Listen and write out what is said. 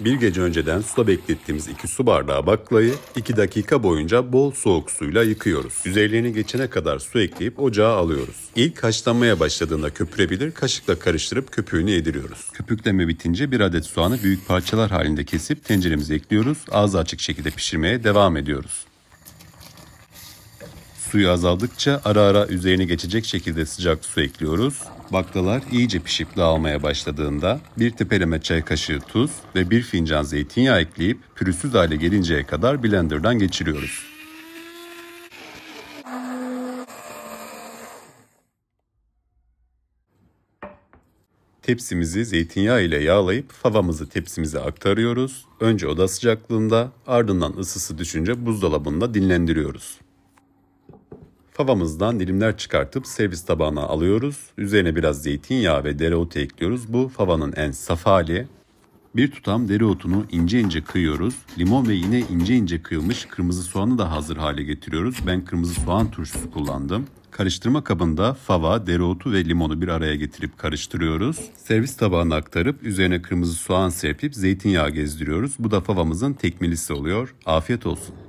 Bir gece önceden suda beklettiğimiz iki su bardağı baklayı 2 dakika boyunca bol soğuk suyla yıkıyoruz. Üzerlerini geçene kadar su ekleyip ocağa alıyoruz. İlk haşlanmaya başladığında köpürebilir kaşıkla karıştırıp köpüğünü yediriyoruz. Köpükleme bitince bir adet soğanı büyük parçalar halinde kesip tenceremize ekliyoruz. Ağzı açık şekilde pişirmeye devam ediyoruz. Suyu azaldıkça ara ara üzerine geçecek şekilde sıcak su ekliyoruz. Baklalar iyice pişip dağılmaya başladığında bir tepeleme çay kaşığı tuz ve bir fincan zeytinyağı ekleyip pürüzsüz hale gelinceye kadar blenderdan geçiriyoruz. Tepsimizi zeytinyağı ile yağlayıp favamızı tepsimize aktarıyoruz. Önce oda sıcaklığında ardından ısısı düşünce buzdolabında dinlendiriyoruz. Favamızdan dilimler çıkartıp servis tabağına alıyoruz. Üzerine biraz zeytinyağı ve dereotu ekliyoruz. Bu favanın en saf hali. Bir tutam dereotunu ince ince kıyıyoruz. Limon ve yine ince ince kıyılmış kırmızı soğanı da hazır hale getiriyoruz. Ben kırmızı soğan turşusu kullandım. Karıştırma kabında fava, dereotu ve limonu bir araya getirip karıştırıyoruz. Servis tabağına aktarıp üzerine kırmızı soğan serpip zeytinyağı gezdiriyoruz. Bu da favamızın tekmelisi oluyor. Afiyet olsun.